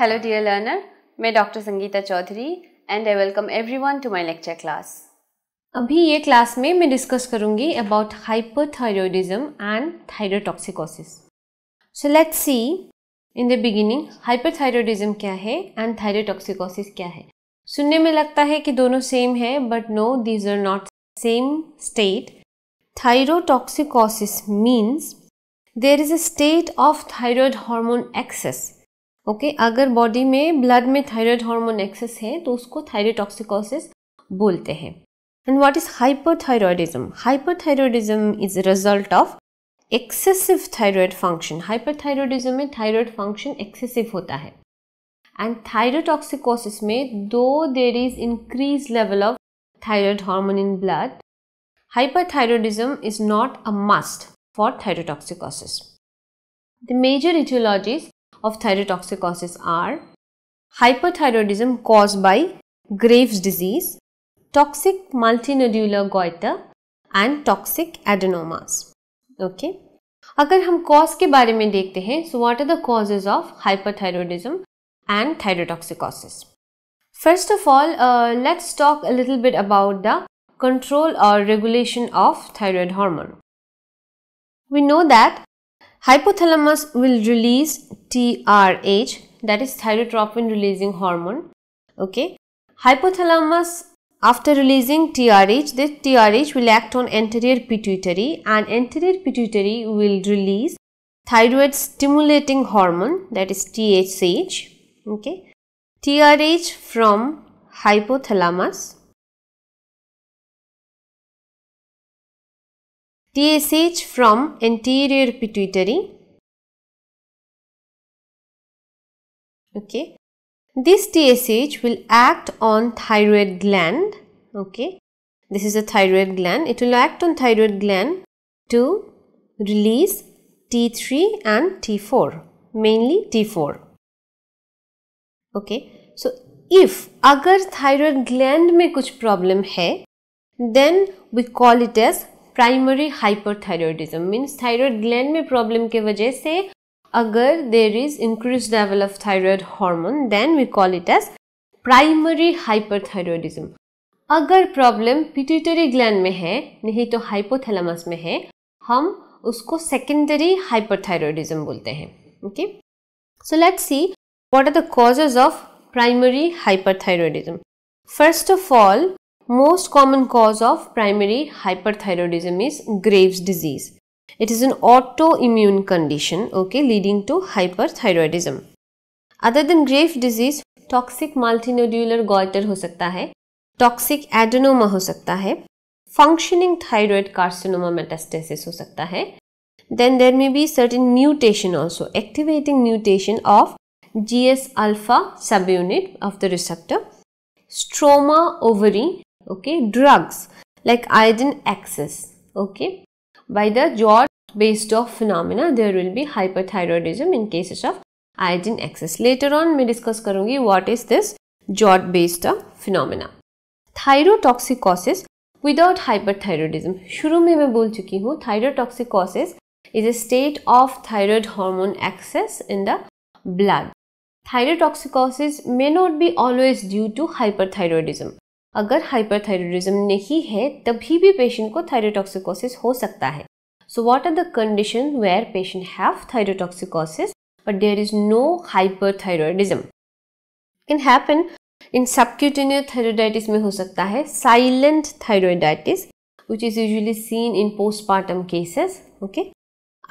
Hello dear learner मैं doctor Sangeeta Chaudhary and I welcome everyone to my lecture class अभी ये class में मैं डिस्कस करूंगी about hyperthyroidism and thyrotoxicosis so let's see in the beginning hyperthyroidism क्या है and thyrotoxicosis क्या है सुनने में लगता है कि दोनों सेम है but no these are not same state thyrotoxicosis means there is a state of thyroid hormone excess okay okay? अगर बॉडी में ब्लड में थायराइड हार्मोन एक्सेस है तो उसको थायरोटॉक्सिकोसिस बोलते हैं and what is hyperthyroidism hyperthyroidism is result of excessive thyroid function hyperthyroidism में thyroid function excessive होता है एंड थायरोटॉक्सिकोसिस में दो there is increase level of thyroid hormone in blood hyperthyroidism is not a must for thyrotoxicosis. The major etiologies of thyrotoxicosis are hyperthyroidism caused by Graves' disease, toxic multinodular goiter and toxic adenomas. okay? अगर हम cause के बारे में देखते हैं so what are the causes of hyperthyroidism and thyrotoxicosis first of all let's talk a little bit about the control or regulation of thyroid hormone. We know that Hypothalamus will release TRH that is thyrotropin releasing hormone. Okay. Hypothalamus after releasing TRH, this TRH will act on anterior pituitary and anterior pituitary will release thyroid stimulating hormone that is TSH. Okay. TRH from hypothalamus TSH from anterior pituitary. Okay. This TSH will act on thyroid gland. Okay. This is a thyroid gland. It will act on thyroid gland to release T3 and T4, mainly T4. Okay. So, if agar thyroid gland में कुछ problem है then we call it as primary hyperthyroidism means thyroid gland में problem के वजह से अगर there is increase level of thyroid hormone then we call it as primary hyperthyroidism अगर problem pituitary gland में है नहीं तो हाइपोथैलेमस में है हम उसको सेकेंडरी हाइपरथायरॉयडिज्म बोलते हैं okay so let's see what are the causes of primary hyperthyroidism first of all most common cause of primary hyperthyroidism is Graves' disease. It is an autoimmune condition, okay, leading to hyperthyroidism. Other than Graves' disease, toxic multinodular goiter हो सकता है, toxic adenoma हो सकता है, functioning thyroid carcinoma metastasis हो सकता है. Then there may be certain mutation also, activating mutation of GS alpha subunit of the receptor, stroma ovary okay drugs like iodine excess okay by the george based off phenomena there will be hyperthyroidism in cases of iodine excess later on we discuss करूंगी what is this george based phenomena thyrotoxicosis without hyperthyroidism शुरू में मैं बोल चुकी हूँ thyrotoxicosis is a state of thyroid hormone excess in the blood thyrotoxicosis may not be always due to hyperthyroidism अगर hyperthyroidism नहीं है तभी भी पेशेंट को थायरोटॉक्सिकोसिस हो सकता है so what are the condition where patient have thyrotoxicosis but there is no hyperthyroidism can happen in subcutaneous thyroiditis में हो सकता है silent thyroiditis which is usually seen in postmortem cases okay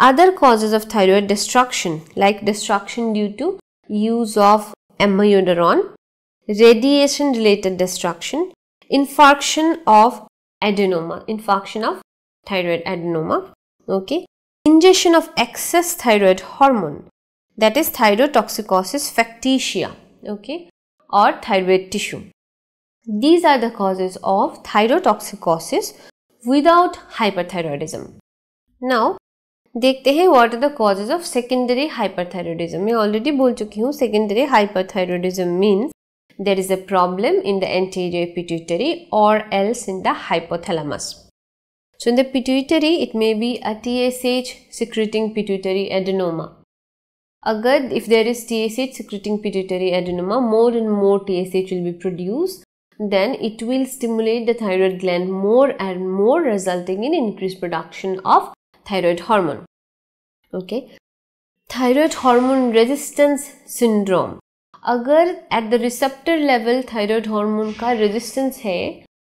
other causes of thyroid destruction like destruction due to use of amiodarone radiation related destruction, infarction of adenoma, infarction of thyroid adenoma, okay, ingestion of excess thyroid hormone that is thyrotoxicosis factitia, okay, or thyroid tissue. These are the causes of thyrotoxicosis without hyperthyroidism. Now, देखते हैं what are the causes of secondary hyperthyroidism मैं already बोल चुकी हूँ secondary hyperthyroidism means there is a problem in the anterior pituitary or else in the hypothalamus. So in the pituitary, it may be a TSH secreting pituitary adenoma. Agar if there is TSH secreting pituitary adenoma, more and more TSH will be produced, then it will stimulate the thyroid gland more and more resulting in increased production of thyroid hormone. Okay. Thyroid hormone resistance syndrome अगर at the receptor level thyroid hormone का resistance है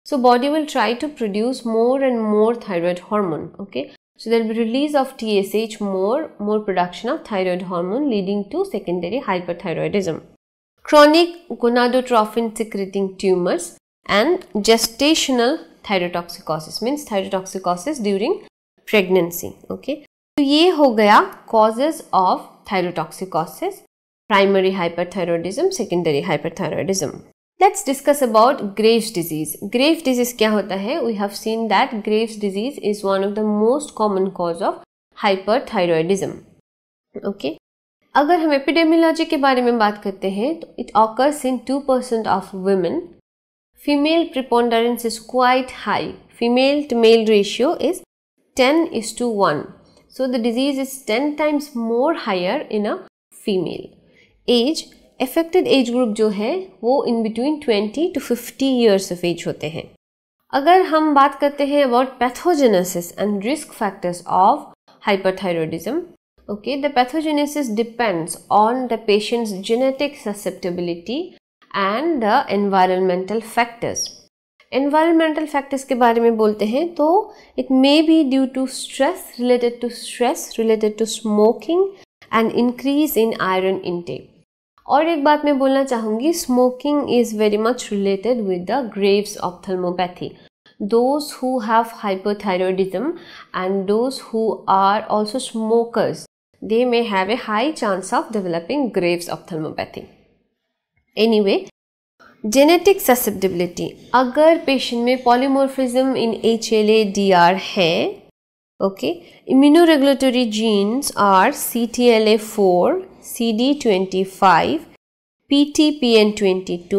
so body will try to produce more and more thyroid hormone okay so that release of T S H more more production of thyroid hormone leading to secondary hyperthyroidism chronic gonadotrophin secreting tumours and gestational thyrotoxicosis means thyrotoxicosis during pregnancy okay तो ये हो गया causes of thyrotoxicosis primary hyperthyroidism, secondary hyperthyroidism. Let's discuss about Graves' disease. Graves' disease क्या होता We have seen that Graves' disease is one of the most common cause of hyperthyroidism. Okay. अगर हम epidemiology के बारे में बात करते हैं तो it occurs in two percent of women female preponderance is quite high female to male ratio is 10 is to 1. So the disease is 10 times more higher in a female. Age affected age group जो है वो in between twenty to fifty years of age होते हैं अगर हम बात करते हैं about pathogenesis and risk factors of hyperthyroidism okay the pathogenesis depends on the patient's genetic susceptibility and the environmental factors environmental factors के बारे में बोलते हैं तो it may be due to stress related to stress related to smoking and increase in iron intake और एक बात मैं बोलना चाहूँगी smoking is very much related with the Graves of thermopathy those who have hypothyroidism and those who are also smokers they may have a high chance of developing Graves of thermopathy anyway genetic susceptibility अगर patient में polymorphism in H L A D R है okay immuno immunoregulatory genes are C T L A four CD25, PTPN22,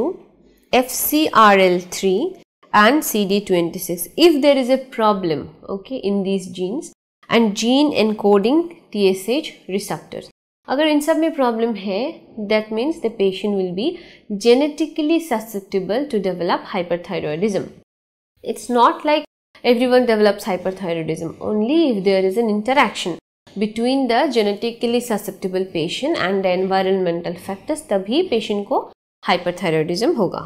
FCRL3 and CD26. If there is a problem okay, in these genes and gene encoding TSH receptors. अगर इन सब में that means the patient will be genetically susceptible to develop hyperthyroidism. It's not like everyone develops hyperthyroidism only if there is an interaction between the genetically susceptible patient and the environmental factors तभी patient को hyperthyroidism होगा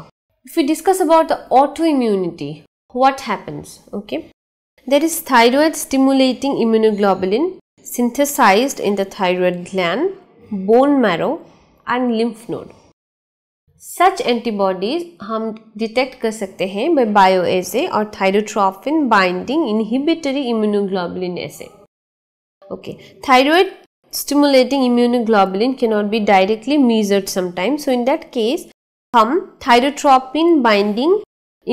if you discuss about the autoimmunity what happens okay there is thyroid stimulating immunoglobulin synthesize in the thyroid gland bone marrow and lymph node such antibodies हम detect कर सकते हैं by bioassay और thyrotrophin binding inhibitory immunoglobulin assay Okay, thyroid stimulating immunoglobulin cannot be directly measured sometimes. So in that case, हम थायरोट्रॉपिन binding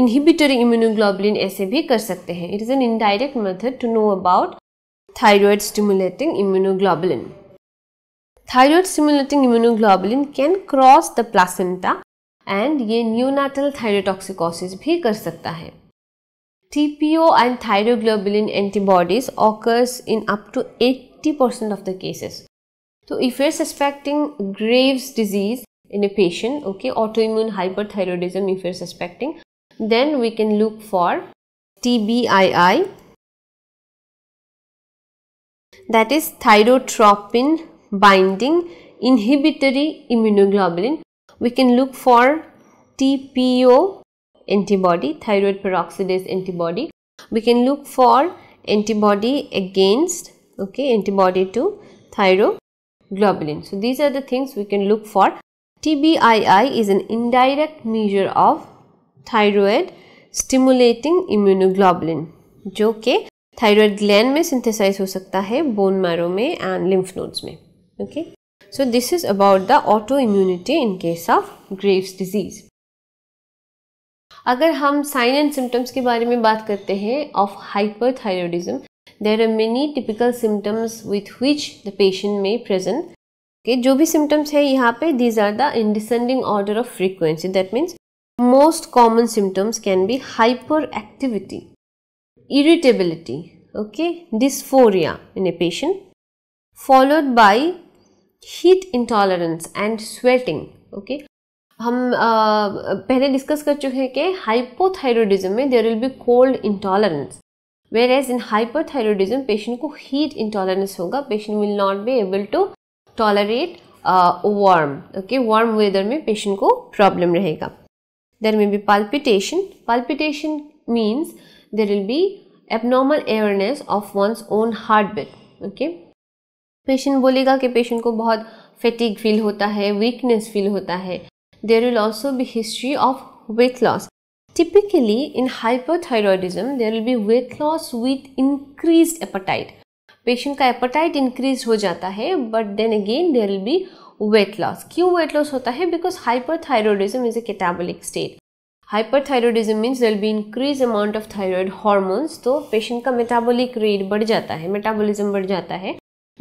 inhibitory immunoglobulin ऐसे भी कर सकते हैं it is an indirect method to know about thyroid stimulating immunoglobulin thyroid stimulating immunoglobulin can cross the placenta and ये neonatal thyrotoxicosis भी कर सकता है TPO and thyroglobulin antibodies occurs in up to 80% of the cases. So if you're suspecting Graves disease in a patient, okay, autoimmune hyperthyroidism if you're suspecting, then we can look for TBII that is thyrotropin binding inhibitory immunoglobulin. We can look for TPO antibody thyroid peroxidase antibody we can look for antibody against okay antibody to thyroglobulin so these are the things we can look for TBII is an indirect measure of thyroid stimulating immunoglobulin jo ke thyroid gland mein synthesize ho sakta hai bone marrow mein and lymph nodes mein okay so this is about the autoimmunity in case of graves disease अगर हम sign and symptoms के बारे में बात करते हैं of hyper hyperthyroidism there are many typical symptoms with which the patient में present के जो भी सिम्टम्स है यहाँ पे these are the in descending order of frequency that means most common symptoms can be hyperactivity irritability okay dysphoria in a patient followed by heat intolerance and sweating okay हम आ, पहले discuss कर चुके हैं कि hypothyroidism में there will be cold intolerance whereas in hyperthyroidism patient को heat intolerance होगा patient will not be able to tolerate warm okay warm weather में पेशेंट को प्रॉब्लम रहेगा there may be palpitation palpitation means there will be abnormal awareness of one's own heart beat okay patient बोलेगा कि patient को बहुत फेटिक feel होता है weakness feel होता है There will also be history of weight loss. Typically in hyperthyroidism, there will be weight loss with increased appetite. Patient का appetite increase हो जाता है but then again there will be weight loss क्यों weight loss होता है because hyperthyroidism is a catabolic state hyperthyroidism means there be increase amount of thyroid hormones तो patient का metabolic rate बढ़ जाता है मेटाबॉलिज्म बढ़ जाता है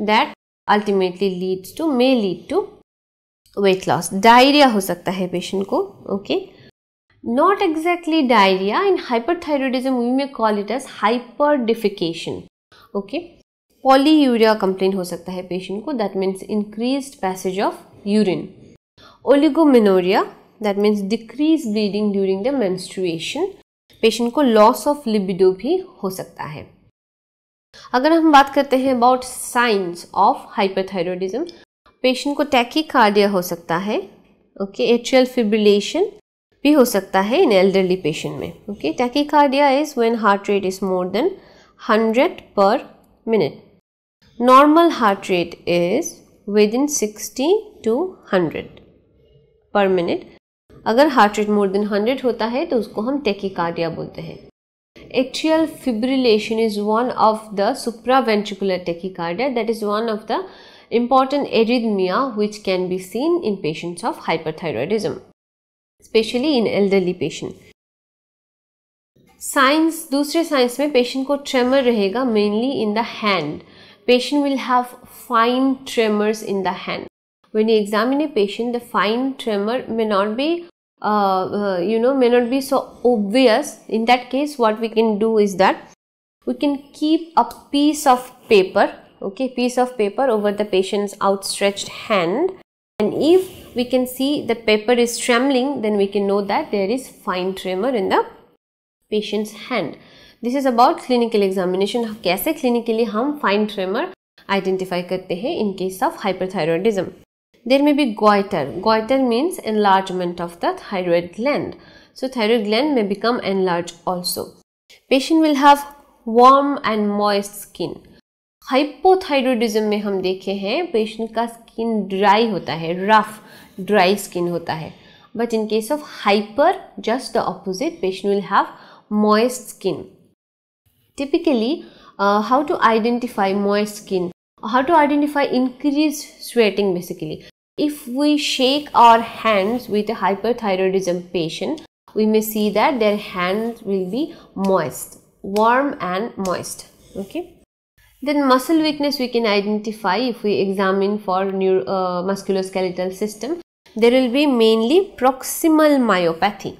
that ultimately leads to may lead to weight loss diarrhoea हो सकता है पेशेंट को okay not exactly diarrhoea in hyperthyroidism we may call it as hyperdefecation okay polyuria complain हो सकता है पेशेंट को that means increase passage of urine oligomenorrhoea that means decrease bleeding during the menstruation patient को loss of libido भी हो सकता है अगर हम बात करते हैं about signs of hyperthyroidism patient को टैकीकार्डिया हो सकता है ओके एट्रियल फिब्रिलेशन भी हो सकता है इन एल्डरली पेशेंट में okay tachycardia is when heart rate is more than hundred per minute normal heart rate is within sixty to hundred per minute अगर heart rate more than hundred होता है तो उसको हम cardia बोलते हैं actual is one of the supra the tachycardia that is one of the important arrhythmia which can be seen in patients of hyperthyroidism, especially in elderly patient. Signs दूसरे signs में patient को tremor रहेगा mainly in the hand. patient will have fine tremors in the hand. When you examine a patient, the fine tremor may not be, uh, uh, you know, may not be so obvious. In that case, what we can do is that we can keep a piece of paper okay piece of paper over the patient's outstretched hand and if we can see the paper is trembling then we can know that there is fine tremor in the patient's hand this is about clinical examination कैसे clinically hum fine tremor identify करते हैं in case of hyperthyroidism there may be goiter goiter means enlargement of the thyroid gland so thyroid gland may become enlarged also patient will have warm and moist skin hypothyroidism में हम देखे हैं patient का skin dry होता है rough dry skin होता है but in case of hyper just the opposite patient will have moist skin typically how to identify moist skin how to identify increase sweating basically if we shake our hands with hyperthyroidism patient we may see that their hand will be moist warm and moist okay Then muscle weakness we can identify if we examine for neuro, uh, musculoskeletal system. There will be mainly proximal myopathy.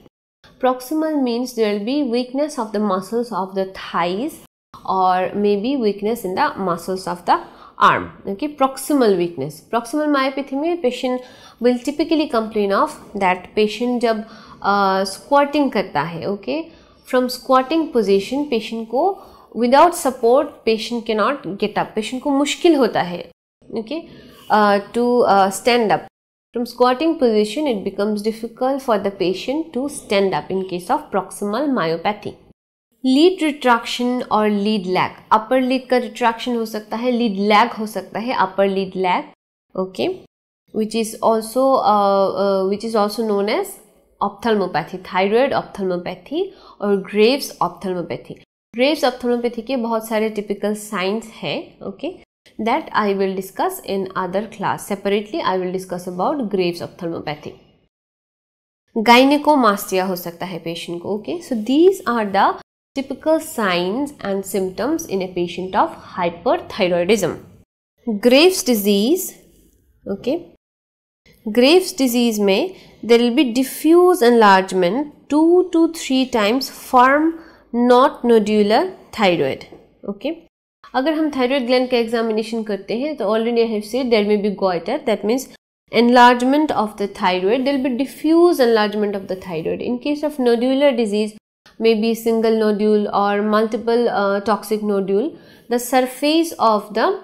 Proximal means there will be weakness of the muscles of the thighs or maybe weakness in the muscles of the arm. Okay, proximal weakness. Proximal myopathy mein patient will typically complain of that patient jab uh, squatting karta hai okay, from squatting position patient ko uh, without support patient के not get up patient को मुश्किल होता है okay to stand up from squatting position it becomes difficult for the patient to stand up in case of proximal myopathy lid retraction और lid lag upper lid का retraction हो सकता है lid lag हो सकता है upper lid lag okay which is also which is also known as ophthalmopathy thyroid ophthalmopathy और Graves ophthalmopathy Graves ophthalmopathy के बहुत सारे टिपिकल साइंस हैं okay that I will discuss in other class separately I will discuss about Graves ophthalmopathy gynaecomastia हो सकता है patient को okay so these are the typical signs and symptoms in a patient of hyper hyperthyroidism Graves disease okay Graves disease में there will be diffuse enlargement two to three times form Not nodular thyroid. Okay. अगर हम thyroid gland का examination I have said there may be goiter, that means enlargement of the thyroid there will be diffuse enlargement of the thyroid in case of nodular disease maybe single nodule or multiple uh, toxic nodule the surface of the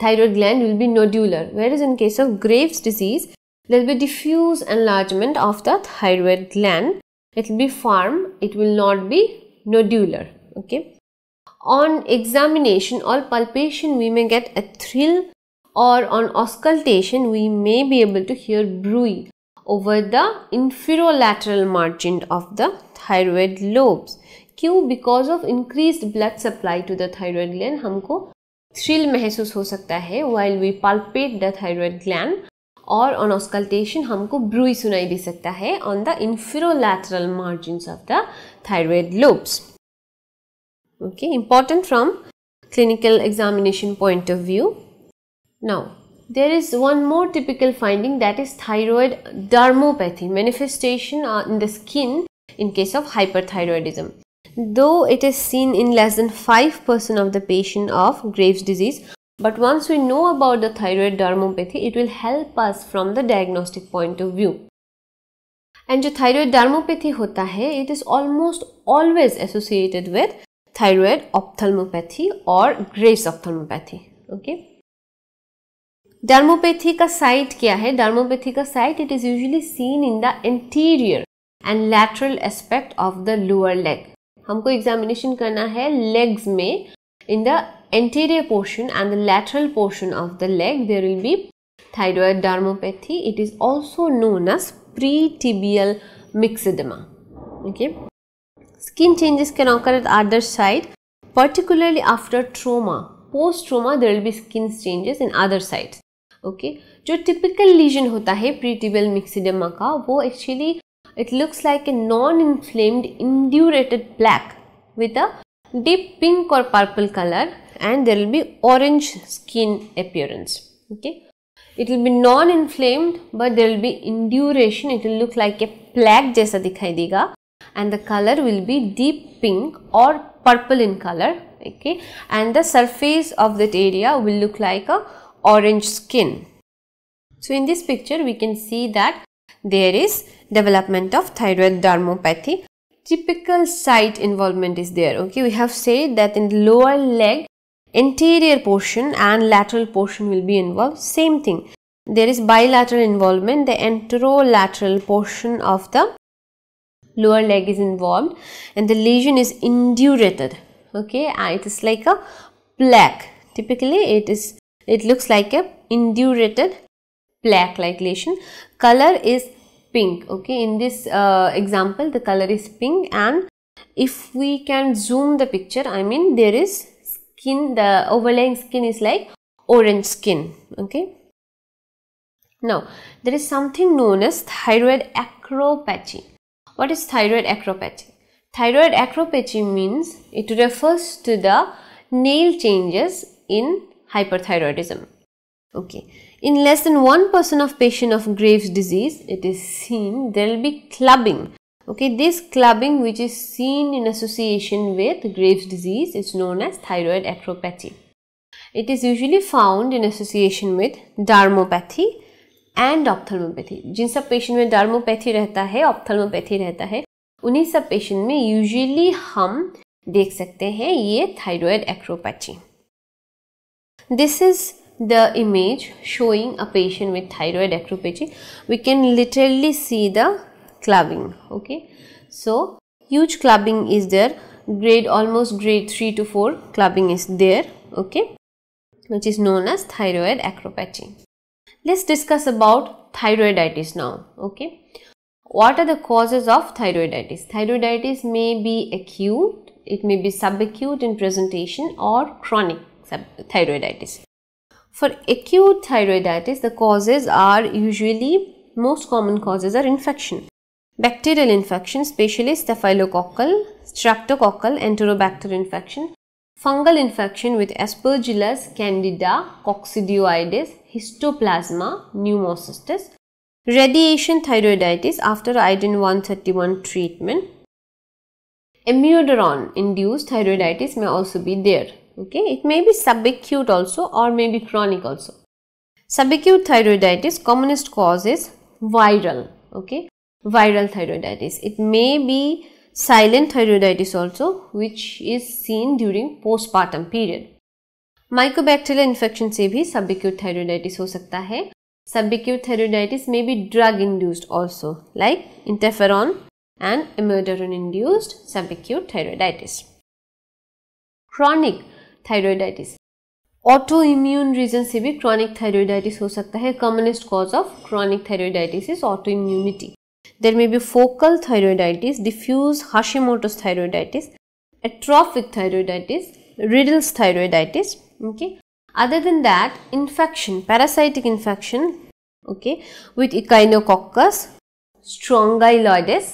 thyroid gland will be nodular whereas in case of graves disease there will be diffuse enlargement of the thyroid gland it will be firm it will not be nodular okay on examination or palpation we may get a thrill or on auscultation we may be able to hear bruit over the inferolateral margin of the thyroid lobes क्यों because of increase blood supply to the thyroid gland हमको thrill महसूस हो सकता है while we palpate the thyroid gland or on auscultation हमको bruit सुनाई दे सकता है on the inferolateral margin of the thyroid okay important from clinical examination point of view now there is one more typical finding that is thyroid dermopathy manifestation uh, in the skin in case of hyperthyroidism though it is seen in less than 5% of the patient of Graves disease But once we know about the thyroid dermopathy, it will help us from the diagnostic point of view. And jo thyroid dermopathy hota hai it is almost always associated with thyroid ophthalmopathy or Grace ophthalmopathy. Okay. dermopathy ka site kya hai dermopathy ka site it is usually seen in the anterior and lateral aspect of the lower leg हमको examination करना है legs में in the anterior portion and the lateral portion of the leg, there will be thyroid dermopathy. It is also known as pre-tibial myxedema. Okay. Skin changes can occur at other side, particularly after trauma. Post trauma, there will be skin changes in other sides. okay. जो typical lesion होता है tibial myxedema का वो actually it looks like a non inflamed indurated plaque with deep pink or purple color and there will be orange skin appearance. Okay. It will be non-inflamed but there will be induration. It will look like a plaque जैसा dikhai dega, and the color will be deep pink or purple in color. Okay. And the surface of that area will look like a orange skin. So in this picture we can see that there is development of thyroid dermopathy typical site involvement is there okay we have said that in the lower leg anterior portion and lateral portion will be involved same thing there is bilateral involvement the anterolateral portion of the lower leg is involved and the lesion is indurated okay and uh, it is like a plaque typically it is it looks like a indurated plaque like lesion color is pink okay in this uh, example the color is pink and if we can zoom the picture i mean there is skin the overlaying skin is like orange skin okay now there is something known as thyroid acropathy what is thyroid acropathy thyroid acropathy means it refers to the nail changes in hyperthyroidism okay in less than 1% of patients of Graves disease, it is seen there will be clubbing. Okay, this clubbing which is seen in association with Graves disease is known as thyroid acropathy. It is usually found in association with dermopathy and ophthalmopathy. जिन सब patients में डार्मोपैथी रहता है ऑप्थलमोपैथी रहता है उन्हीं सब patient में यूजुअली हम देख सकते हैं ये thyroid acropathy. This is the image showing a patient with thyroid acropathy we can literally see the clubbing okay so huge clubbing is there grade almost grade 3 to 4 clubbing is there okay which is known as thyroid acropathy let's discuss about thyroiditis now okay what are the causes of thyroiditis thyroiditis may be acute it may be subacute in presentation or chronic thyroiditis for acute thyroiditis, the causes are usually most common causes are infection. Bacterial infection, especially staphylococcal, streptococcal, enterobacter infection, fungal infection with aspergillus, candida, coccidioides, histoplasma, pneumocystis, radiation thyroiditis after iodine 131 treatment, immunodron induced thyroiditis may also be there okay it may be subacute also or may be chronic also subacute thyroiditis commonest cause is viral okay viral thyroiditis it may be silent thyroiditis also which is seen during postpartum period Mycobacterial infection से भी subacute thyroiditis हो सकता है subacute thyroiditis में be drug induced also like interferon and amiodarone induced chronic thyroiditis autoimmune reason से भी chronic thyroiditis हो सकता है commonest cause of chronic thyroiditis is autoimmunity there may be focal thyroiditis diffuse Hashimoto's thyroiditis atrophic thyroiditis Riedel's thyroiditis okay other than that infection parasitic infection okay with echinococcus strongyloides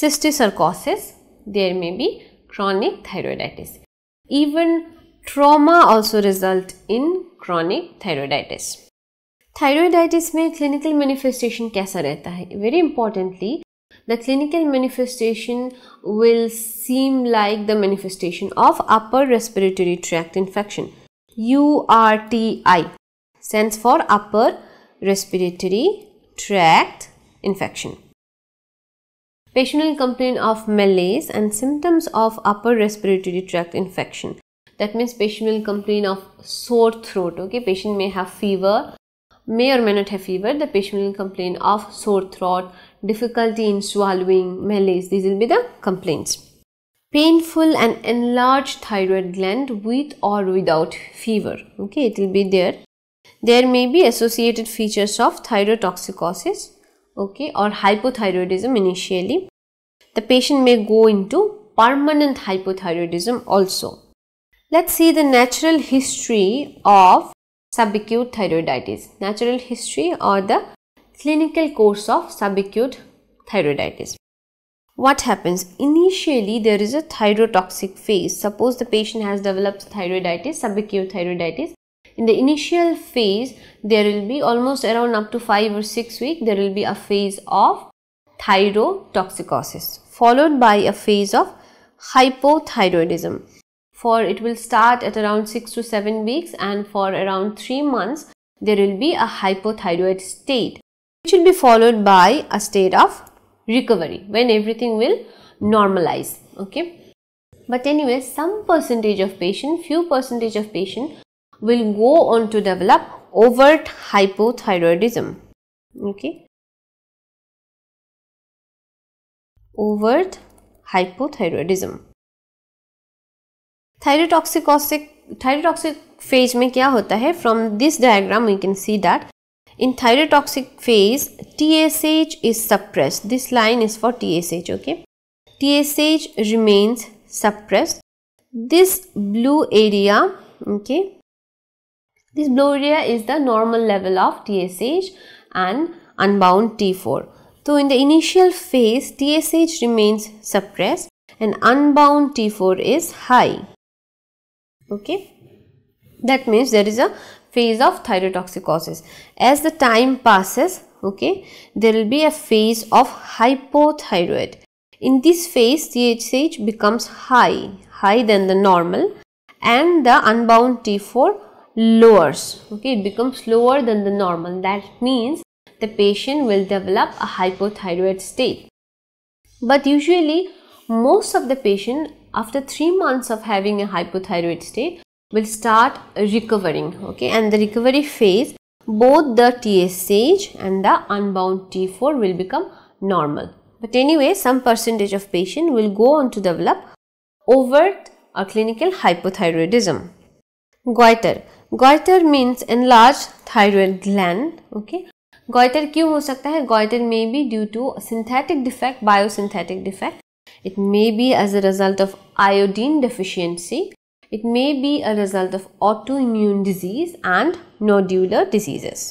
cysticercosis there may be chronic thyroiditis even trauma also result in chronic thyroiditis thyroiditis may clinical manifestation kaisa very importantly the clinical manifestation will seem like the manifestation of upper respiratory tract infection URTI stands for upper respiratory tract infection Patient will complain of malaise and symptoms of upper respiratory tract infection. That means patient will complain of sore throat. Okay, patient may have fever, may or may not have fever. The patient will complain of sore throat, difficulty in swallowing, malaise. These will be the complaints. Painful and enlarged thyroid gland with or without fever. Okay, it will be there. There may be associated features of thyrotoxicosis okay or hypothyroidism initially the patient may go into permanent hypothyroidism also let's see the natural history of subacute thyroiditis natural history or the clinical course of subacute thyroiditis what happens initially there is a thyrotoxic phase suppose the patient has developed thyroiditis subacute thyroiditis in the initial phase there will be almost around up to 5 or 6 weeks. there will be a phase of thyrotoxicosis followed by a phase of hypothyroidism for it will start at around 6 to 7 weeks and for around 3 months there will be a hypothyroid state which will be followed by a state of recovery when everything will normalize okay but anyway some percentage of patient few percentage of patient will go on to develop overt hypothyroidism. Okay. Overt hypothyroidism. Thyrotoxic phase. Phase में क्या होता है from this diagram we can see in thyrotoxic phase TSH is suppressed this line is for TSH okay TSH remains suppressed this blue area okay this blue area is the normal level of TSH and unbound T4. So in the initial phase, TSH remains suppressed and unbound T4 is high. Okay. That means there is a phase of thyrotoxicosis. As the time passes, okay, there will be a phase of hypothyroid. In this phase, TSH becomes high, high than the normal and the unbound T4 lowers okay it becomes lower than the normal that means the patient will develop a hypothyroid state but usually most of the patient after 3 months of having a hypothyroid state will start recovering okay and the recovery phase both the TSH and the unbound T4 will become normal but anyway some percentage of patient will go on to develop overt or clinical hypothyroidism goiter goitre means an large thyroid gland okay goitre क्यों हो सकता है goitre may be due to synthetic defect biosynthetic defect it may be as a result of iodine deficiency it may be a result of auto immune disease and nodular diseases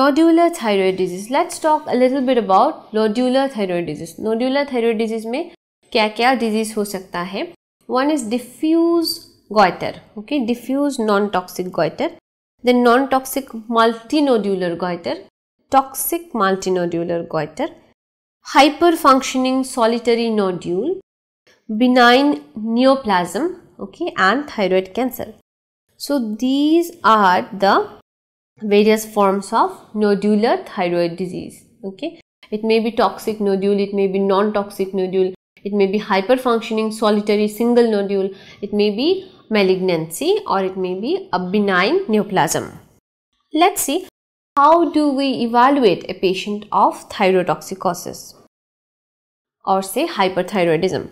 nodular thyroid disease let's talk a little bit about nodular thyroid disease nodular thyroid disease में क्या क्या disease हो सकता है one is diffuse goiter okay diffuse non-toxic goiter then non-toxic multinodular goiter toxic multinodular goiter hyperfunctioning solitary nodule benign neoplasm okay and thyroid cancer so these are the various forms of nodular thyroid disease okay it may be toxic nodule it may be non-toxic nodule it may be hyperfunctioning solitary single nodule it may be malignancy or it may be a benign neoplasm. Let's see how do we evaluate a patient of thyrotoxicosis or say hyperthyroidism.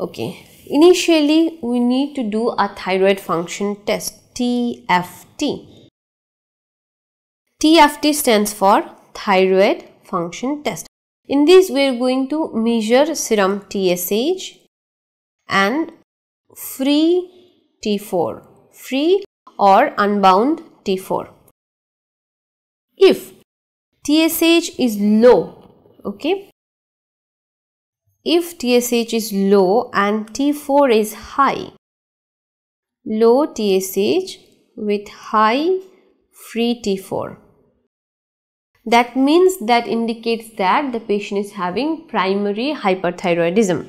Okay, initially we need to do a thyroid function test TFT. TFT stands for thyroid function test. In this we are going to measure serum TSH and free T4, free or unbound T4. If TSH is low, okay, if TSH is low and T4 is high, low TSH with high free T4. That means that indicates that the patient is having primary hyperthyroidism.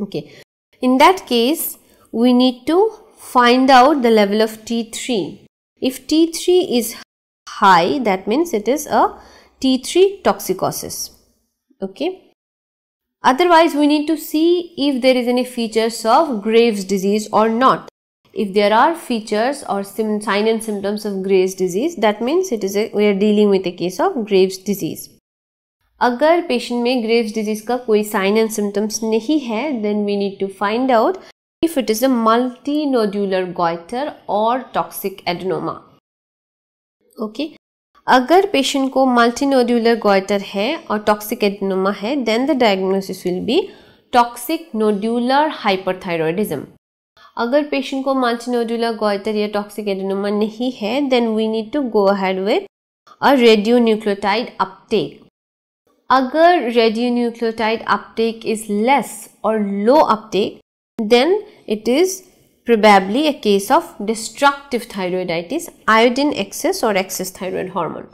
Okay. In that case, we need to find out the level of T3. If T3 is high, that means it is a T3 toxicosis. Okay. Otherwise, we need to see if there is any features of Graves disease or not. If there are features or sign and symptoms of Graves disease, that means it is a, we are dealing with a case of Graves disease. अगर patient में Graves disease का कोई sign and symptoms नहीं है then we need to find out if it is a multinodular goiter or toxic adenoma. Okay. अगर patient को multinodular goitre है और टॉक्सिक एडनोमा है then the diagnosis will be toxic nodular hyperthyroidism अगर patient को multinodular goitre या toxic adenoma नहीं है then we need to go ahead with a radionucleotide uptake अगर radionucleotide uptake is less और low uptake then it is probably a case of destructive thyroiditis, iodine excess or excess thyroid hormone.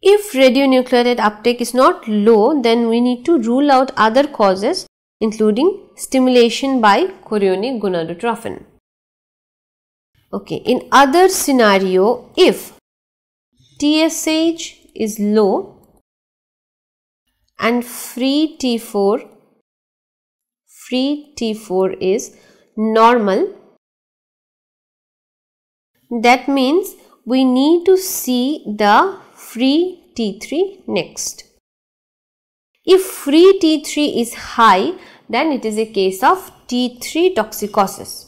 If radionuclide uptake is not low, then we need to rule out other causes including stimulation by chorionic gonadotrophin. Okay, in other scenario, if TSH is low and free T4 free T4 is normal. That means we need to see the free T3 next. If free T3 is high, then it is a case of T3 toxicosis.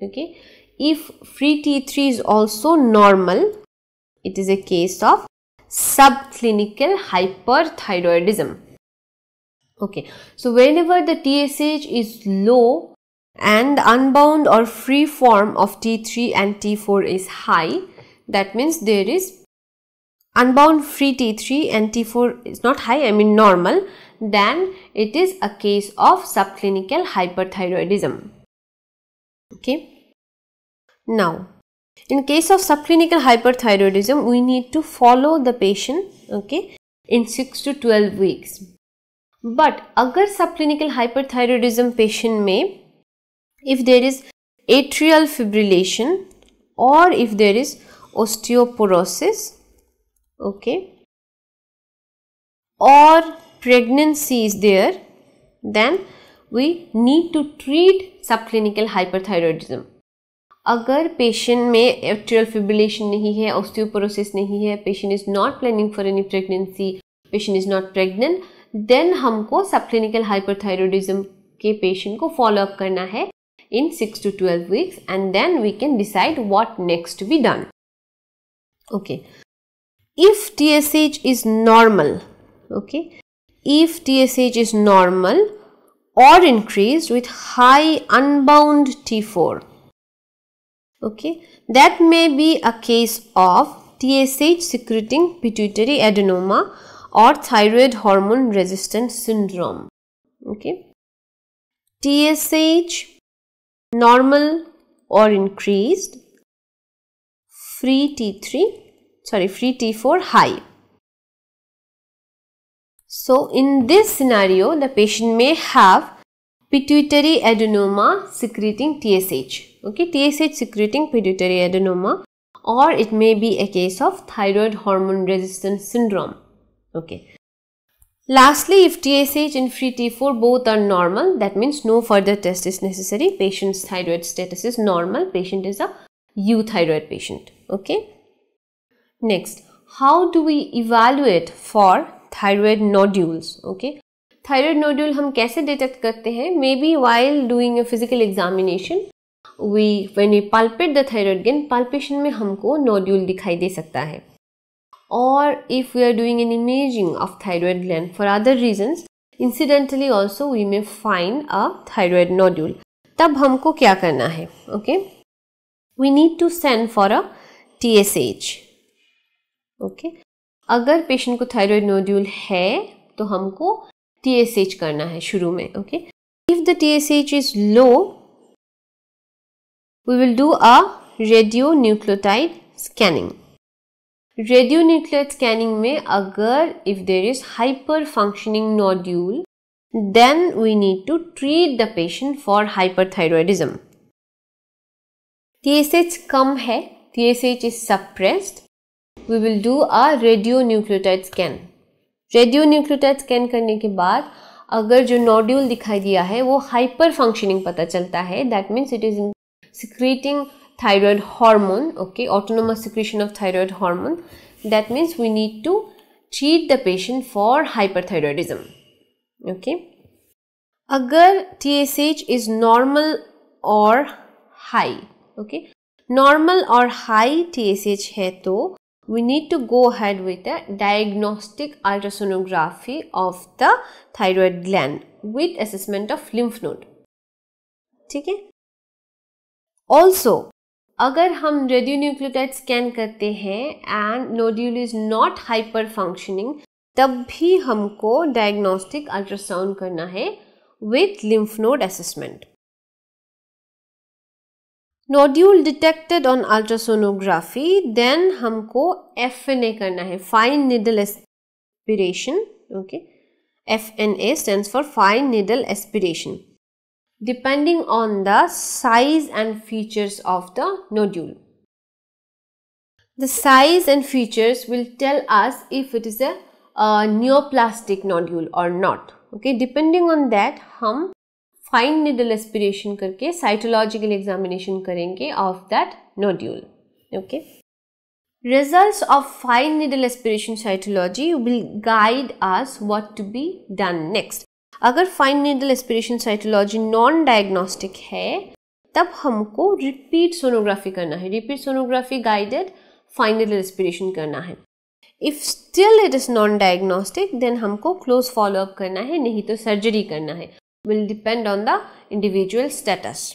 Okay. If free T3 is also normal, it is a case of subclinical hyperthyroidism. Okay, so whenever the TSH is low and the unbound or free form of T3 and T4 is high, that means there is unbound free T3 and T4 is not high, I mean normal, then it is a case of subclinical hyperthyroidism. Okay. Now, in case of subclinical hyperthyroidism, we need to follow the patient okay, in 6 to 12 weeks but अगर subclinical hyperthyroidism patient में if there is atrial fibrillation और if there is osteoporosis okay और pregnancy is there then we need to treat subclinical hyperthyroidism अगर patient में atrial fibrillation नहीं है osteoporosis नहीं है patient is not planning for any pregnancy patient is not pregnant Then हमको subclinical hyperthyroidism के patient को follow up करना in 6 to 12 weeks and then we can decide what next to be done. Okay. If TSH is normal, okay, if TSH is normal or increased with high unbound T4, okay, that may be a case of TSH secreting pituitary adenoma or thyroid hormone resistant syndrome. Okay. TSH normal or increased, free T3 sorry free T4 high. So in this scenario the patient may have pituitary adenoma secreting TSH. Okay, TSH secreting pituitary adenoma or it may be a case of thyroid hormone resistance syndrome. Okay. Lastly, if TSH and free T4 both are normal, that means no further test is necessary. Patient's thyroid status is normal. Patient is a euthyroid patient. Okay. Next, how do we evaluate for thyroid nodules? Okay. Thyroid nodule हम कैसे detect करते हैं may be while doing a physical examination we when we palpate the thyroid gland palpation में हमको nodule दिखाई दे सकता है or if we are doing an imaging of thyroid gland for other reasons incidentally also we may find a thyroid nodule तब हमको क्या करना है okay we need to send for a T S H okay अगर patient को thyroid nodule है तो हमको टी एस एच करना है शुरू में okay if the T S H is low we will do a radionucleotide scanning radionuclear scanning में अगर if there is hyperfunctioning nodule then we need to treat the patient for hyper TSH कम है TSH is suppressed we will do a nucleotide scan radionucleotide scan करने के बाद अगर जो nodule दिखाई दिया है वो हाइपर फंक्शनिंग पता चलता है that means it is in secreting thyroid hormone okay autonomous secretion of thyroid hormone that means we need to treat the patient for hyperthyroidism okay agar TSH is normal or high okay normal or high TSH है तो we need to go ahead with a diagnostic ultrasonography of the thyroid gland with assessment of lymph node ठीक है also अगर हम radio radionucleotide scan करते हैं and nodule is not hyperfunctioning तब भी हमको डायग्नोस्टिक अल्ट्रासाउंड करना है with lymph node assessment nodule detected on ultrasonography then हमको एफ एन ए करना है fine needle aspiration okay F N A stand for fine needle aspiration depending on the size and features of the nodule. The size and features will tell us if it is a, a neoplastic nodule or not. Okay, depending on that, हम fine needle aspiration करके cytological examination करेंगे of that nodule. Okay, Results of fine needle aspiration cytology will guide us what to be done next. अगर fine needle aspiration cytology non diagnostic है तब हमको repeat sonography करना है repeat sonography guided fine needle aspiration करना है if still it is non diagnostic then हमको close follow up करना है नहीं तो सर्जरी करना है will depend on the individual status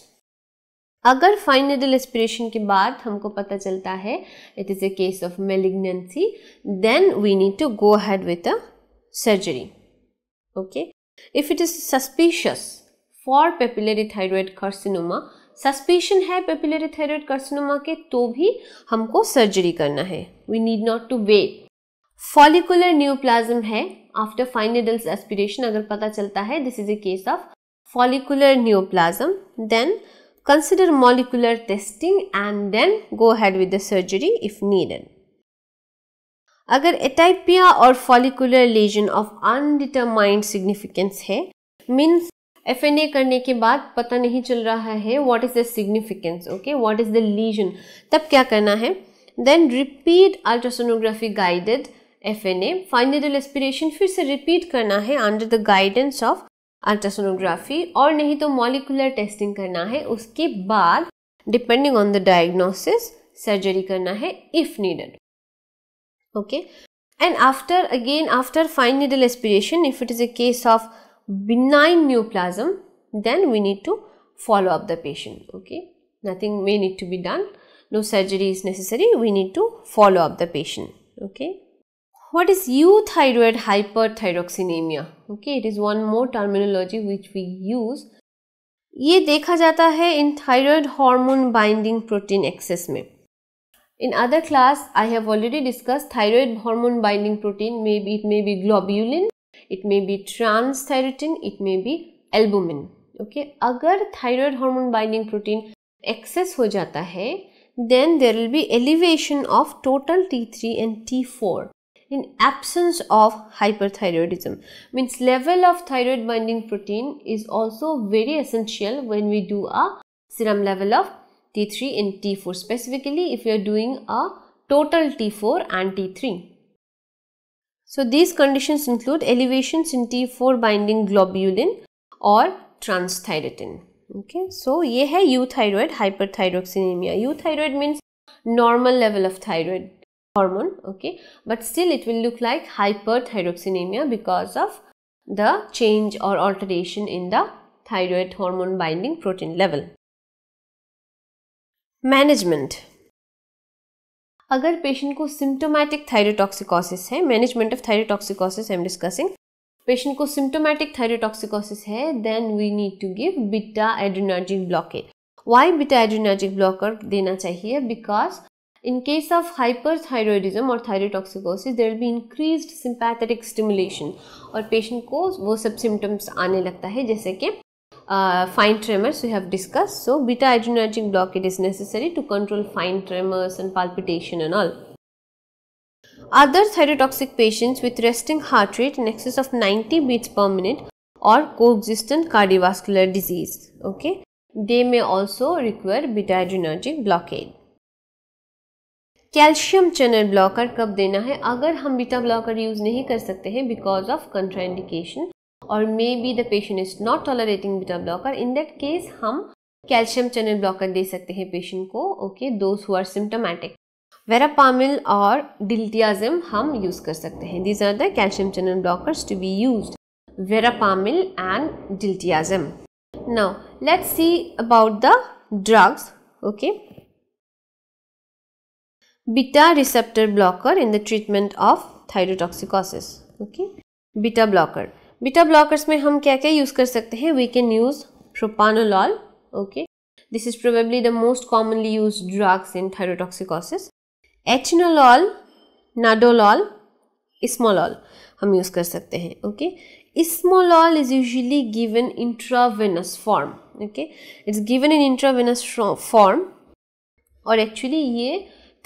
अगर फाइन नीडल एस्पिरेशन के बाद हमको पता चलता है it is a case of malignancy then we need to go had with a surgery okay if it is suspicious for papillary thyroid carcinoma suspicion है papillary thyroid carcinoma के तो भी हमको सर्जरी करना है we need not to wait follicular neoplasm है after fine fine needles aspiration अगर पता चलता है this is a case of follicular neoplasm then consider molecular testing and then go ahead with the surgery if needed अगर atypia और follicular lesion of undetermined significance है means F N A करने के बाद पता नहीं चल रहा है what is the significance okay what is the lesion तब क्या करना है then repeat ultrasonography guided F N A final aspiration फिर से रिपीट करना है under the guidance of ultrasonography और नहीं तो मॉलिकुलर टेस्टिंग करना है उसके बाद depending on the diagnosis surgery करना है if needed okay and after again after fine needle aspiration if it is a case of benign neoplasm then we need to follow up the patient okay nothing may need to be done no surgery is necessary we need to follow up the patient okay what is euthyroid hyperthyroxinemia okay it is one more terminology which we use ये देखा जाता है in thyroid hormone binding protein excess में in other class, I have already discussed thyroid hormone binding protein. Maybe it may be globulin, it may be transthyretin, it may be albumin. Okay, agar thyroid hormone binding protein excess हो जाता then there will be elevation of total T3 and T4 in absence of hyperthyroidism means level of thyroid binding protein is also very essential when we do a serum level of T3 and T4 specifically if you are doing a total T4 and T3. So these conditions include elevations in T4 binding globulin or transthyretin. Okay, so this is euthyroid hyperthyroxinemia. Euthyroid means normal level of thyroid hormone okay but still it will look like hyperthyroxinemia because of the change or alteration in the thyroid hormone binding protein level management अगर patient को symptomatic thyrotoxicosis है management of thyrotoxicosis I am discussing patient को symptomatic thyrotoxicosis है then we need to give beta adrenergic blockade why beta adrenergic blocker देना चाहिए because in case of hyper hyperthyroidism और thyrotoxicosis there be increase sympathetic stimulation और patient को वो सब symptoms आने लगता है जैसे कि uh, fine tremors we have discussed. So, beta adrenergic blockade is necessary to control fine tremors and palpitation and all. Other thyrotoxic patients with resting heart rate in excess of 90 beats per minute or coexistent cardiovascular disease, okay, they may also require beta adrenergic blockade. Calcium channel blocker कब देना है अगर हम beta blocker use नहीं कर सकते हैं because of contraindication और may be the patient is not tolerating beta blocker in that case हम कैल्शियम चैनल ब्लॉकर दे सकते हैं पेशेंट को okay those who are symptomatic verapamil और डिल्टियाजम हम यूज़ कर सकते हैं these are the calcium channel blockers to be use verapamil and diltiazem now let's see about the drugs okay beta receptor blocker in the treatment of thyrotoxicosis okay beta blocker beta blockers में हम क्या क्या use कर सकते हैं we can use propranolol okay this is probably the most commonly use drugs in thyrotoxicosis atenolol nadolol esmolol हम use कर सकते हैं okay esmolol is usually given intravenous form okay it's given in intravenous form और actually ये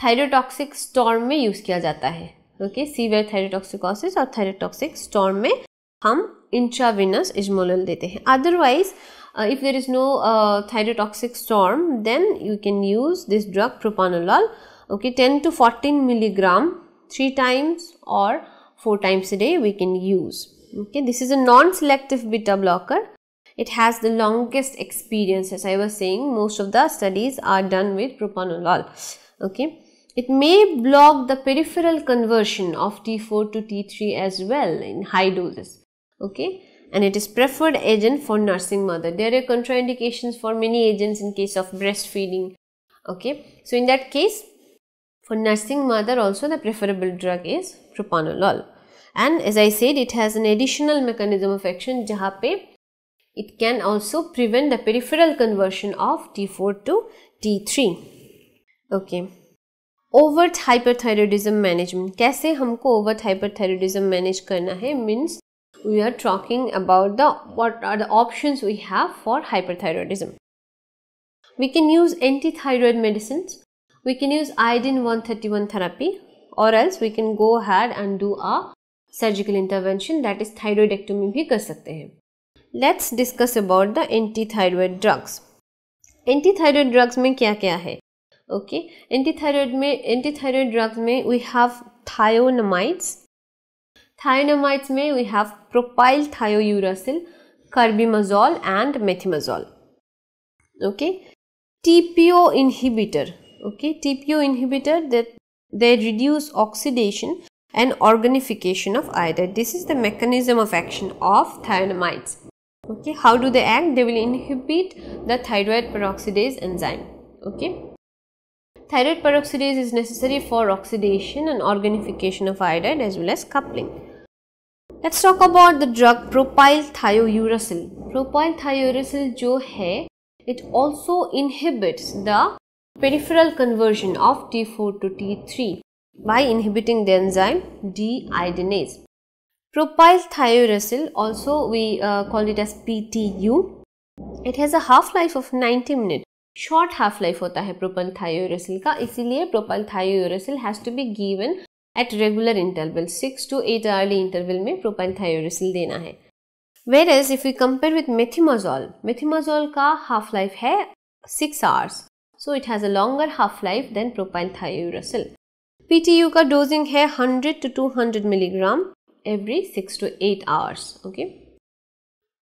thyrotoxic storm में use किया जाता है ओके सीवियर थायरोटॉक्सिकोसिस और थायरोटॉक्सिक स्टॉर्म में हम intravenous ismolol देते हैं otherwise uh, if there is no uh, thyrotoxic storm then you can use this drug propanolol okay 10 to 14 milligram three times or four times a day we can use okay this is a non-selective beta blocker it has the longest experience as i was saying most of the studies are done with propanolol okay it may block the peripheral conversion of T4 to T3 as well in high doses okay and it is preferred agent for nursing mother there are contraindications for many agents in case of breastfeeding okay so in that case for nursing mother also the preferable drug is propanolol and as i said it has an additional mechanism of action jahan it can also prevent the peripheral conversion of t4 to t3 okay overt hyperthyroidism management. कैसे हमको overt hyperthyroidism manage करना है means we are talking about the what are the options we have for hyperthyroidism. We can use antithyroid medicines, we can use iodine 131 therapy or else we can go ahead and do a surgical intervention that is thyroidectomy bhi kar sakte hain. Let's discuss about the antithyroid drugs. Antithyroid drugs में क्या drugs. है okay antithyroid में antithyroid drugs में we Propylthiouracil, thiouracil, carbimazole and methimazole. Okay. TPO inhibitor. Okay, TPO inhibitor that they reduce oxidation and organification of iodide. This is the mechanism of action of thionamides. Okay, how do they act? They will inhibit the thyroid peroxidase enzyme. Okay. Thyroid peroxidase is necessary for oxidation and organification of iodide as well as coupling. Let's talk about the drug propylthiouracil. Propylthiouracil, thiouracil जो it also inhibits the peripheral conversion of T4 to T3 by inhibiting the enzyme deiodinase. Propyl also we uh, call it as PTU. It has a half-life of 90 minutes. Short half-life होता है propyl thiouracil का इसीलिए propyl thiouracil has to be at regular interval six to eight early interval में propylthiouracil देना है whereas if you compare with methimazole methimazole का half life है six hours so it has a longer half life than propylthiouracil P T U का dosing है hundred to two hundred milligram every six to eight hours okay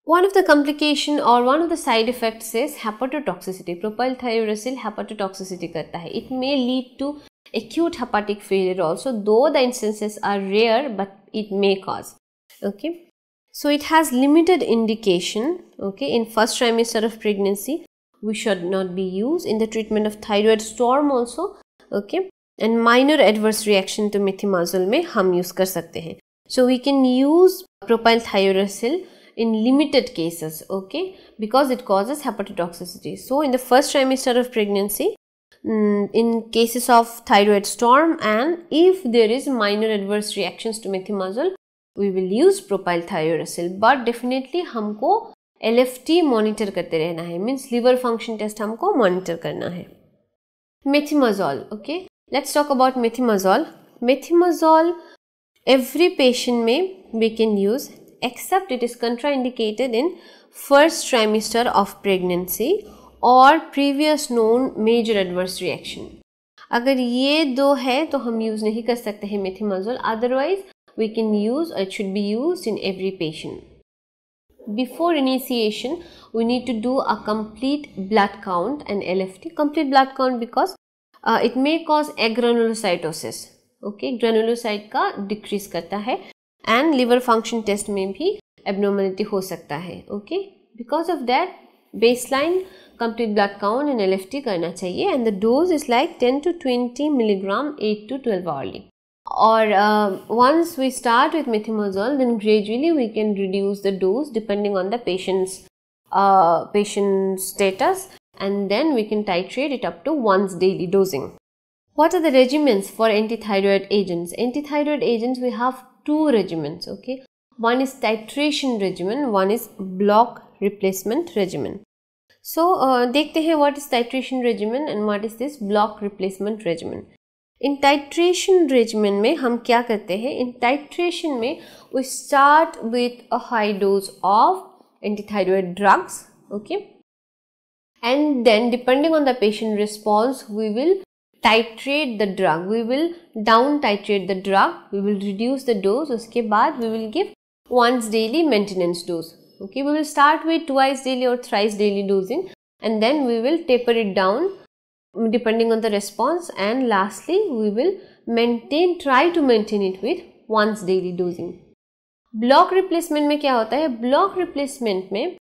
one of the complication और one of the side effects is hepatotoxicity propyl thiouracil hepatotoxicity करता है it may lead to acute hepatic failure also though the instances are rare but it may cause okay so it has limited indication okay in first trimester of pregnancy we should not be used in the treatment of thyroid storm also okay and minor adverse reaction to methimazole may हम use कर सकते so we can use propyl thiouracil in limited cases okay because it causes hepatotoxicity so in the first trimester of pregnancy Mm, in cases of thyroid storm and if there is minor adverse reactions to methimazole we will use propyl thiouracil but definitely हमको L F T monitor करते रहना है means liver function test हमको monitor करना है methimazole okay let's talk about methimazole methimazole every patient में we can use except it is contraindicated in first trimester of pregnancy और previous known major adverse reaction अगर ये दो है तो हम यूज़ नहीं कर सकते हैं methimazole otherwise we can use it should be use in every patient before initiation we need to do a complete blood count and L F T complete blood count because it may cause agranulocytosis okay granulocyte का decrease करता है and liver function test में भी एबनॉमलिटी हो सकता है okay because of that baseline complete blood count and LFT करना चाहिए and the dose is like 10 to 20 milligram 8 to 12 hourly. Or uh, once we start with methimazole, then gradually we can reduce the dose depending on the patient's uh, patient status, and then we can titrate it up to once daily dosing. What are the regimens for antithyroid agents? Antithyroid agents we have two regimens. Okay, one is titration regimen, one is block replacement regimen. So uh, देखते हैं what is titration regimen and what is this block replacement regimen in titration regimen में हम क्या करते हैं in titration में we start with a high dose of antithyroid drugs okay and then depending on the patient response we will titrate the drug we will down titrate the drug we will reduce the dose उसके बाद we will give once daily maintenance dose okay we will start with twice daily or thrice daily dosing and then we will taper it down depending on the response and lastly we will maintain try to maintain it with once daily dosing block replacement में kya hota hai? block replacement में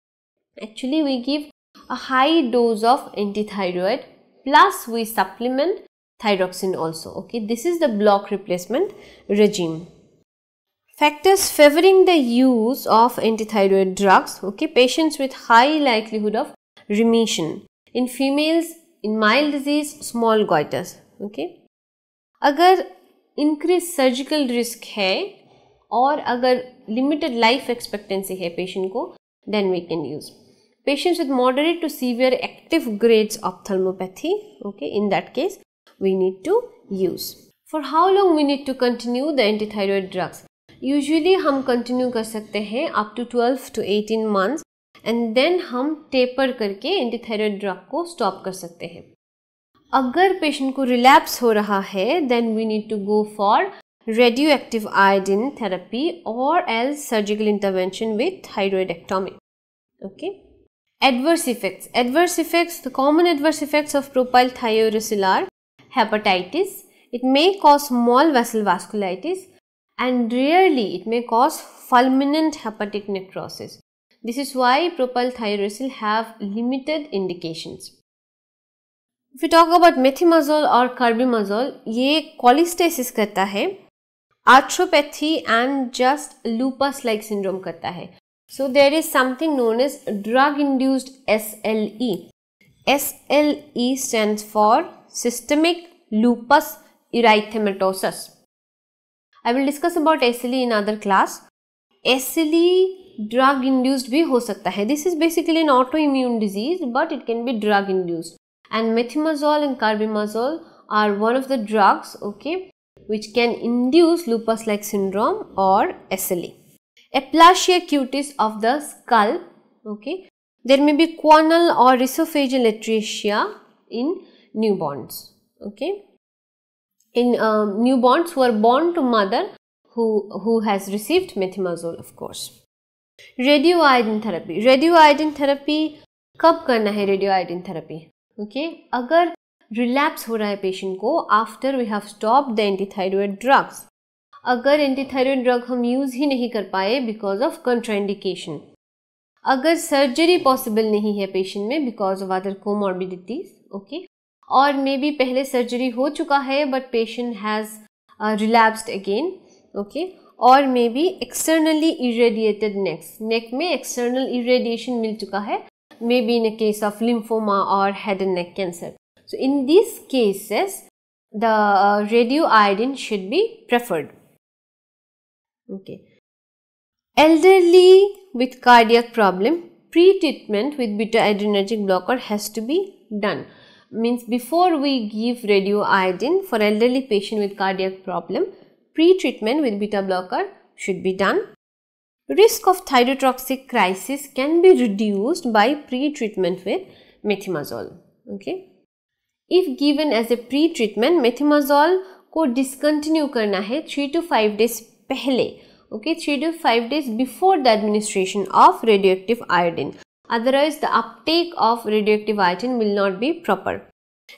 actually we give a high dose of antithyroid plus we supplement thyroxine also okay this is the block replacement regime Factors favoring the use of antithyroid drugs, okay, patients with high likelihood of remission. In females, in mild disease, small goiters, okay. अगर increase surgical risk है और अगर limited life expectancy है patient को then we can use patients with moderate to severe active grades ophthalmopathy okay in that case we need to use for how long we need to continue the antithyroid drugs usually हम continue कर सकते हैं up to twelve to eighteen months and then हम taper करके antithyroid drug को stop कर सकते हैं अगर पेशेंट को रिलैप्स हो रहा है then we need to go for radio active iodine therapy और एल surgical intervention with thyroidectomy okay adverse effects adverse effects the common adverse effects of propyl thiouracil hepatitis it may cause small vessel vasculitis and rarely it may cause fulminant hepatic necrosis. This is why propylthiouracil have limited indications. If we talk about methimazole or carbimazole, ye cholestasis करता है arthropathy and just lupus like syndrome करता So there is something known as drug induced SLE. SLE stands for systemic lupus erythematosus. I will discuss about SLE in other class SLE drug induced भी हो सकता है this is basically an auto immune disease but it can be drug induced and methimazole and carbimazole are one of the drugs okay which can induce lupus like syndrome or SLE aplasia cutis of the scalp, okay there may be corneal or esophageal atresia in newborns okay in uh, um, newborns who are born to mother who, who has received methimazole of course. Radio iodine therapy radio iodine therapy कब करना है radio iodine therapy okay अगर relapse हो रहा है patient को after we have stop the antithyroid drugs अगर antithyroid drug हम यूज़ ही नहीं कर पाए बिकॉज ऑफ कंट्राइंडिकेशन अगर सर्जरी पॉसिबल नहीं है पेशेंट में because of other comorbidities okay और मे बी पहले सर्जरी हो चुका है but patient has relapsed again okay और may be externally irradiated necks neck में एक्सटर्नल इरेडिएशन मिल चुका है may be in case of lymphoma और head and neck cancer so in this cases the radio iodine should be preferred okay elderly with cardiac problem pre treatment with beta adrenergic blocker has to be done means before we give radioiodine for elderly patient with cardiac problem, pre-treatment with beta blocker should be done. Risk of thyrotoxic crisis can be reduced by pre-treatment with methimazole. Okay. If given as a pre-treatment, methimazole को discontinue करना है three to five days पहले Okay, three to five days before the administration of radioactive iodine. otherwise the uptake of radioactive iodine will not be proper.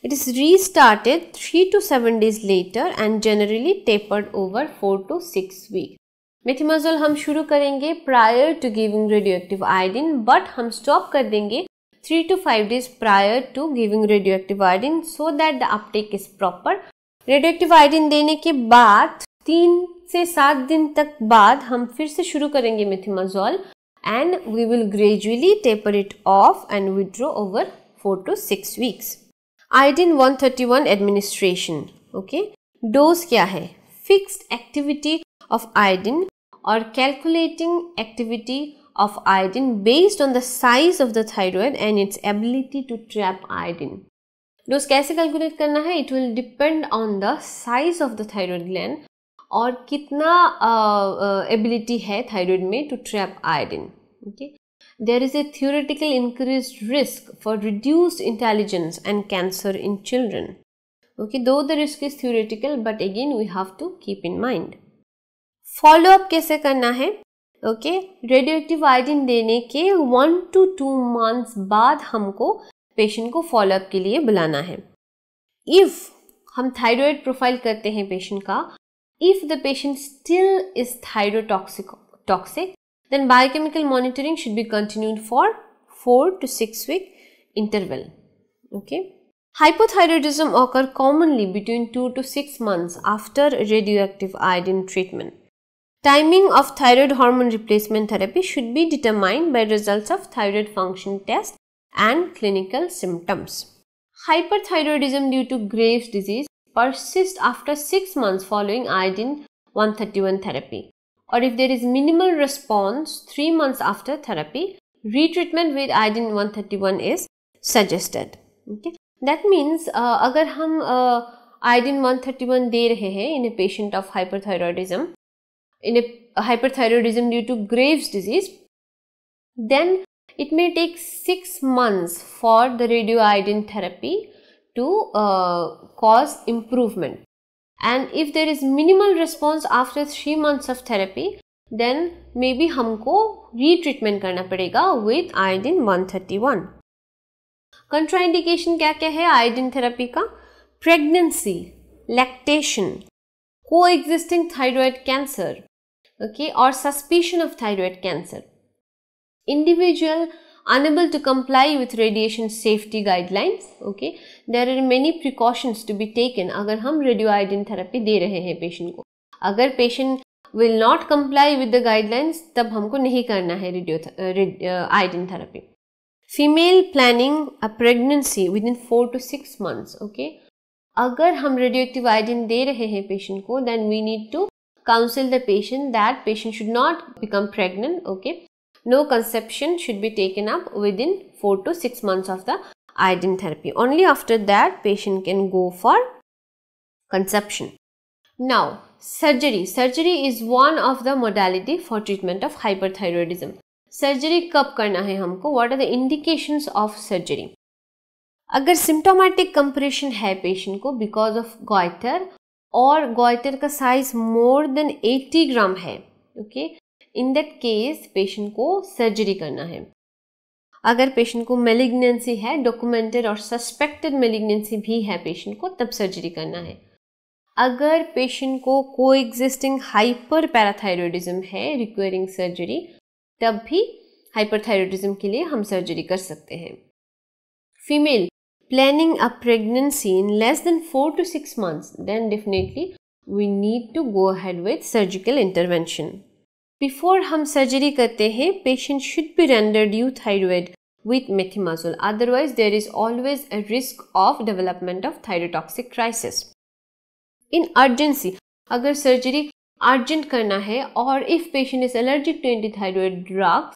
It is restarted 3 to 7 days later and generally tapered over 4 to 6 weeks. मिथिमाजोल हम शुरू करेंगे prior to giving radioactive iodine but हम stop कर देंगे three to five days prior to giving radioactive iodine so that the uptake is proper radioactive iodine देने के बाद तीन से सात दिन तक बाद हम फिर से शुरू करेंगे मिथिमाजोल and we will gradually taper it off and withdraw over 4 to 6 weeks. Iodine 131 administration. Okay. Dose kya hai? Fixed activity of iodine or calculating activity of iodine based on the size of the thyroid and its ability to trap iodine. Dose कैसे calculate करना It will depend on the size of the thyroid gland और कितना ability है thyroid में to trap iodine okay there is a theoretical increase risk for reduced intelligence and cancer in children okay though the risk is theoretical but again we have to keep in mind follow up कैसे करना है okay radio active iodine देने के one two two months बाद हमको patient को follow up के लिए बुलाना है इफ़ हम थायराइड प्रोफाइल करते हैं पेशेंट का If the patient still is thyrotoxic, toxic, then biochemical monitoring should be continued for 4 to 6 week interval. Okay. Hypothyroidism occur commonly between 2 to 6 months after radioactive iodine treatment. Timing of thyroid hormone replacement therapy should be determined by results of thyroid function test and clinical symptoms. Hyperthyroidism due to Graves disease persist after 6 months following iodine 131 therapy or if there is minimal response 3 months after therapy, retreatment with iodine 131 is suggested. Okay? That means uh, we हम iodine 131 in a patient of hyperthyroidism, in a hyperthyroidism due to Graves disease, then it may take 6 months for the radioiodine therapy to uh, cause improvement. And if there is minimal response after three months of therapy, then maybe हमको retreatment करना पड़ेगा with iodine 131. Contraindication क्या क्या है iodine therapy का Pregnancy, lactation, coexisting thyroid cancer, okay, or suspicion of thyroid cancer. Individual unable to comply with radiation safety guidelines okay there are many precautions to be taken agar hum radioiodine therapy de rahe hain patient ko agar patient will not comply with the guidelines tab humko nahi karna hai radio uh, therapy female planning a pregnancy within four to six months okay अगर हम radio active iodine दे रहे हैं patient को then we need to counsel the patient that patient should not become pregnant okay no conception should be taken up within 4 to 6 months of the iodine therapy. Only after that patient can go for conception. Now surgery. Surgery is one of the modality for treatment of hyperthyroidism. Surgery कब करना है हमको What are the indications of surgery? अगर symptomatic compression है patient को because of goiter or goiter का size more than 80 gram है okay? In that case patient को सर्जरी करना है अगर पेशेंट को मेलिग्नेंसी है डॉक्यूमेंटेड और सस्पेक्टेड मेलिग्नेंसी भी है पेशेंट को तब सर्जरी करना है अगर पेशेंट को को एग्जिस्टिंग हाइपर पैराथायरॉयडिज्म है रिक्वायरिंग सर्जरी तब भी हाइपरथायरॉयडिज्म के लिए हम सर्जरी कर सकते हैं female planning a pregnancy in less than four to six months then definitely we need to go ahead with surgical intervention before हम सर्जरी करते हैं patient should be rendered euthyroid with methimazole otherwise there is always a risk of development of thyrotoxic crisis in urgency अगर surgery urgent करना है और if patient is allergic to anti thyroid drug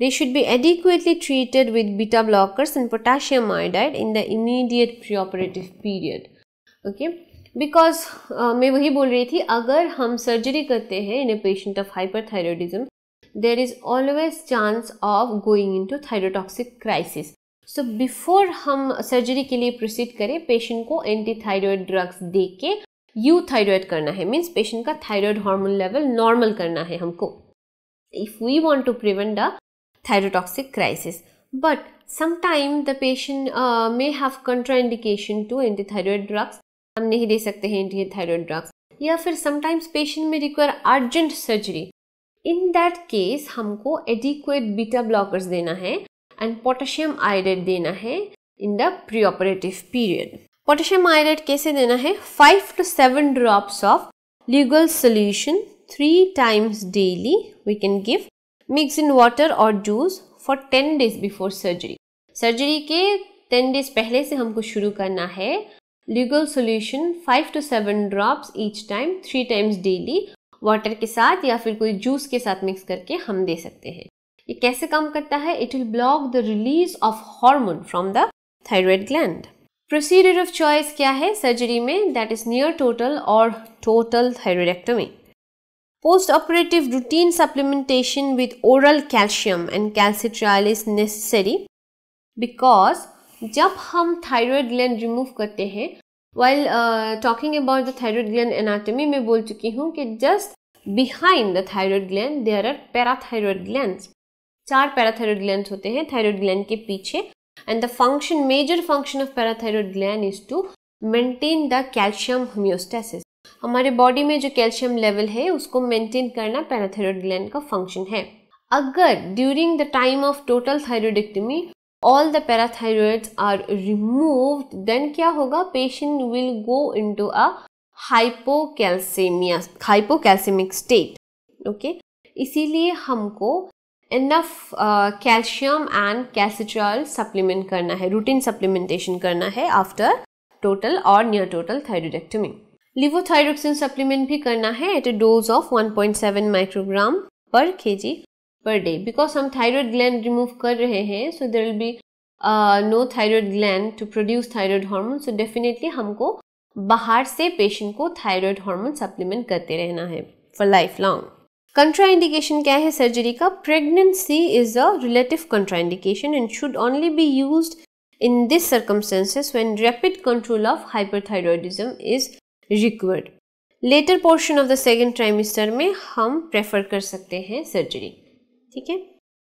they should be adequately treated with beta blockers and potassium iodide in the immediate pre operative period okay because uh, मैं वही बोल रही थी अगर हम सर्जरी करते हैं in a patient of hyper hyperthyroidism there is always chance of going into thyrotoxic crisis so before हम सर्जरी के लिए प्रोसीड करें पेशेंट को एंटी थायरॉयड ड्रग्स दे के यू थायरॉयड करना है मीन्स पेशेंट का थायरॉयड हार्मोन लेवल नॉर्मल करना है हमको if we want to prevent the crisis but sometime the patient may have contraindication to anti thyroid drugs हम नहीं दे सकते हैं एंटी थायराइड ड्रग्स या फिर समटाइम्स पेशेंट में require urgent surgery in that case हमको एडिक्वेट बीटा ब्लॉकर्स देना है एंड पोटेशियम आयोडेट देना है in the pre operative period potassium iodate कैसे देना है five to seven drops of Lugol solution three times daily we can give mix in water और juice for ten days before surgery surgery के ten days पहले से हमको शुरू करना है Lugol solution five to seven drops each time three times daily water के साथ या फिर कोई जूस के साथ मिक्स करके हम दे सकते हैं ये कैसे काम करता है it will block the release of hormone from the thyroid gland procedure of choice क्या है सर्जरी में दैट इज नियर टोटल और total thyroidectomy post operative routine supplementation with oral calcium and calcitriol is necessary because जब हम thyroid gland remove करते हैं while talking about the thyroid gland anatomy में बोल चुकी हूँ कि just behind the thyroid gland there are parathyroid gland चार पैराथायराइड ग्लैंड होते हैं थायराइड ग्लैंड के पीछे and the function major function of parathyroid gland is to maintain the calcium homeostasis हमारे बॉडी में जो कैल्शियम लेवल है उसको मेंटेन करना पैराथायरॉयड ग्लैंड का फंक्शन है अगर during the time of total thyroidectomy all the parathyroids are removed then क्या होगा patient will go into a hypo hypocalcaemic state okay इसीलिए हमको enough calcium and calcitriol supplement करना है रूटीन सप्लीमेंटेशन करना है आफ्टर टोटल और near total thyroidectomy levothyroxine supplement भी करना है at a dose of 1.7 microgram per KG per day because हम थायरॉयड ग्लैंड रिमूव कर रहे हैं सो देर will be no thyroid gland to produce thyroid hormone so definitely हमको बाहर से पेशेंट को थायरॉयड हार्मोन सप्लीमेंट करते रहना है फॉर लाइफ लॉन्ग कंट्राइंडिकेशन क्या है सर्जरी का pregnancy is a relative contraindication and should only be use this these circumstances rapid control of hyper thyroidism is required. Later portion of the second trimester में हम prefer कर सकते हैं surgery ठीक है